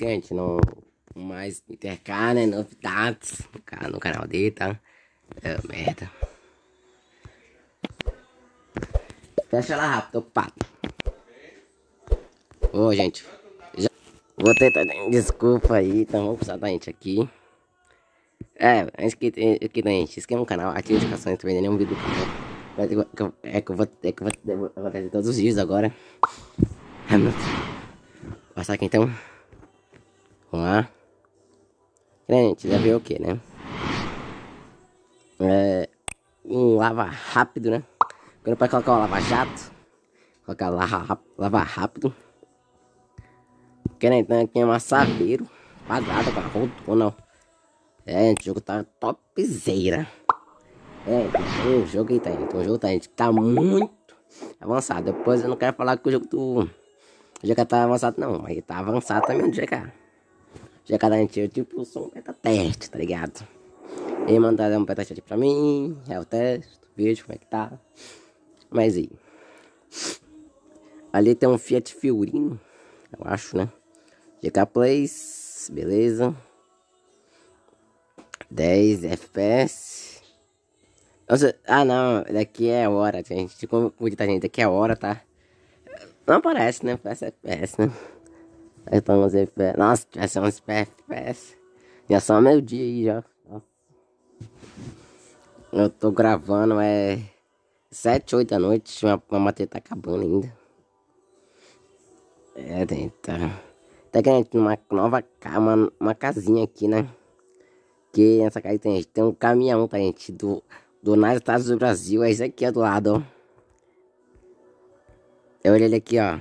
Gente, não mais intercar, né? Novidades no canal dele, tá? É, merda. Fecha ela rápido, tô ocupado. Ô, gente. Já... Vou tentar desculpa aí, então vamos precisar da gente aqui. É, antes é que, é que da gente, inscreva o canal, ativa as notificações, também nenhum é vídeo do canal. É que eu vou, é que eu vou, eu vou, eu vou todos os dias agora. É, meu. Passar aqui então. Vamos lá. gente, já ver o que, né? É, um lava rápido, né? Quando para colocar um lava jato. Colocar lava, lava rápido. Crente, então né? Aqui é massaveiro. Quadrado com a rotona. É, o jogo tá topzeira. É, o jogo aí tá indo. O jogo tá indo. Tá muito avançado. Depois eu não quero falar que o jogo do. O GK tá avançado, não. Mas ele tá avançado também o GK. Já cada um tipo só um beta teste, tá, tá ligado? E mandaram um beta teste pra mim, é o teste, vejo como é que tá. Mas aí. Ali tem um Fiat Fiorino, eu acho, né? GK Place, beleza. 10 FPS. Nossa, ah não, daqui é hora, gente. Como muita gente, daqui é hora, tá? Não parece, né? Parece FPS, né? Eu tô nos FPS. Nossa, tivesse uns FPS. Já só meio-dia aí já. Eu tô gravando, é. 7, 8 da noite. Minha, minha matéria tá acabando ainda. É, então. Tá, Até tá que a gente numa nova uma, uma casinha aqui, né? Que nessa casa tem, tem um caminhão, pra gente? Do, do Nada Estados do Brasil. É esse aqui é do lado, ó. Eu olhei ele aqui, ó.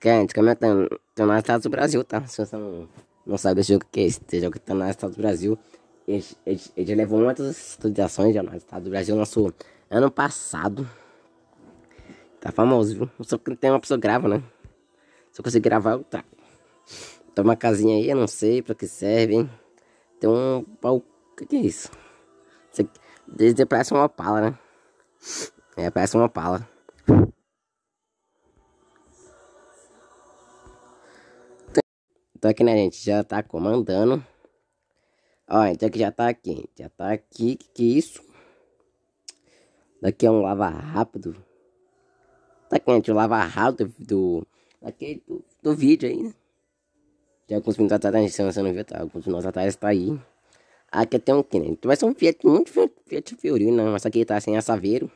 Gente, comentando, tá nas Estados do Brasil, tá? Se você não, não sabe desse jogo que é esse, jogo que tá no Estados do Brasil, ele, levou muitas estudiações já no Estados do Brasil, nosso ano passado. Tá famoso, viu? Só que não tem uma pessoa grava, né? Se eu conseguir gravar, eu trago. Tá. Tem uma casinha aí, eu não sei pra que serve, hein? Tem um pau. O que, que é isso? Desde parece uma pala, né? É, parece uma pala. Então aqui, né, gente, já tá comandando. Ó, então aqui já tá aqui, já tá aqui, que, que é isso? Daqui é um lava rápido. Tá aqui, gente, o lava rápido do, daquele do, do vídeo aí, né? Já alguns minutos atrás, se você não viu, tá? Alguns tá? minutos atrás tá aí. Aqui tem um que, né? Então, vai ser um Fiat, muito Fiat Fiorino, né? Mas aqui tá sem assim, assaveiro.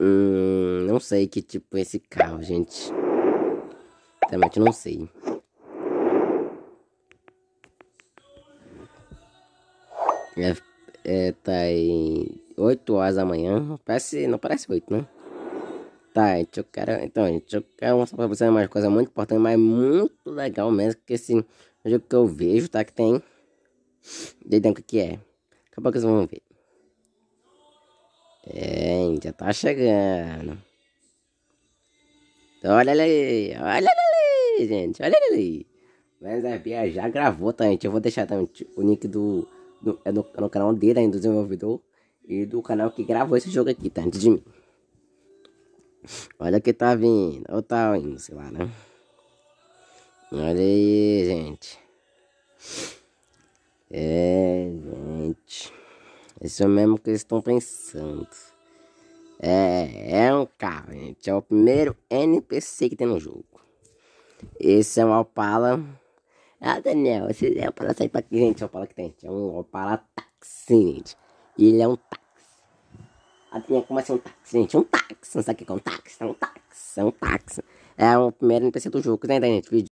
Hum, não sei que tipo é esse carro, gente. Realmente não sei. É, é, tá aí 8 horas da manhã. Parece, não parece 8, né? Tá, então eu quero, então, gente, eu quero mostrar pra vocês uma coisa muito importante, mas muito legal mesmo, que esse jogo que eu vejo, tá, que tem... Dedão, o que é? Daqui a pouco vocês vão ver. É, já tá chegando. Então, olha ali, olha ali gente. Olha ele aí. Mas a Bia já gravou, tá, gente? Eu vou deixar também tá, o link do. É no, é no, no canal dele ainda, do desenvolvedor. E do canal que gravou esse jogo aqui, tá? Antes de mim. Olha que tá vindo. Ou tá indo, sei lá, né? Olha aí, gente. É, gente. Isso é mesmo que eles estão pensando. É, é um carro, gente. É o primeiro NPC que tem no jogo. Esse é um Opala. Ah, Daniel, esse é o Opala sai pra que, gente? O é Opala que tem, É um Opala táxi, gente. E ele é um táxi. Ah, Daniel, como assim é um táxi, gente? É um táxi. Não sabe o que é um táxi? É um táxi. É um táxi. É o primeiro NPC do jogo, né, gente?